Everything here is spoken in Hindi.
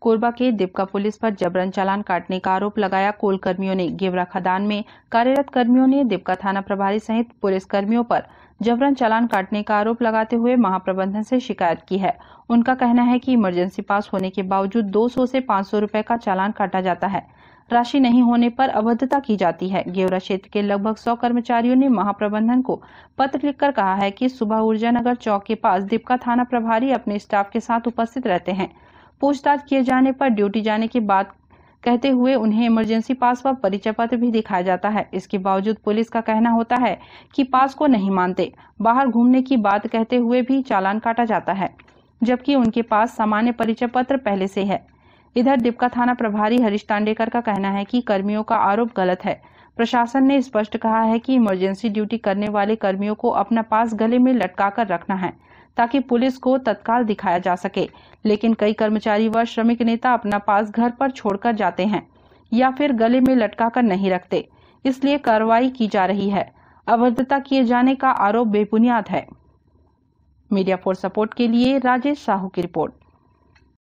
कोरबा के दिपका पुलिस पर जबरन चालान काटने का आरोप लगाया कोल कर्मियों ने गेवरा खदान में कार्यरत कर्मियों ने दिपका थाना प्रभारी सहित पुलिस कर्मियों पर जबरन चालान काटने का आरोप लगाते हुए महाप्रबंधन से शिकायत की है उनका कहना है कि इमरजेंसी पास होने के बावजूद 200 से 500 रुपए का चालान काटा जाता है राशि नहीं होने पर अभद्रता की जाती है गेवरा क्षेत्र के लगभग सौ कर्मचारियों ने महाप्रबंधन को पत्र लिखकर कहा है कि सुबह ऊर्जा नगर चौक के पास दीपका थाना प्रभारी अपने स्टाफ के साथ उपस्थित रहते हैं पूछताछ किए जाने पर ड्यूटी जाने की बात कहते हुए उन्हें इमरजेंसी पास व परिचय पत्र भी दिखाया जाता है इसके बावजूद पुलिस का कहना होता है कि पास को नहीं मानते बाहर घूमने की बात कहते हुए भी चालान काटा जाता है जबकि उनके पास सामान्य परिचय पत्र पहले से है इधर दिपका थाना प्रभारी हरीश तांडेकर का कहना है कि कर्मियों का आरोप गलत है प्रशासन ने स्पष्ट कहा है कि इमरजेंसी ड्यूटी करने वाले कर्मियों को अपना पास गले में लटका कर रखना है ताकि पुलिस को तत्काल दिखाया जा सके लेकिन कई कर्मचारी व श्रमिक नेता अपना पास घर पर छोड़कर जाते हैं या फिर गले में लटका कर नहीं रखते इसलिए कार्रवाई की जा रही है अभद्रता किए जाने का आरोप बेबुनियाद है मीडिया फॉर सपोर्ट के लिए राजेश साहू की रिपोर्ट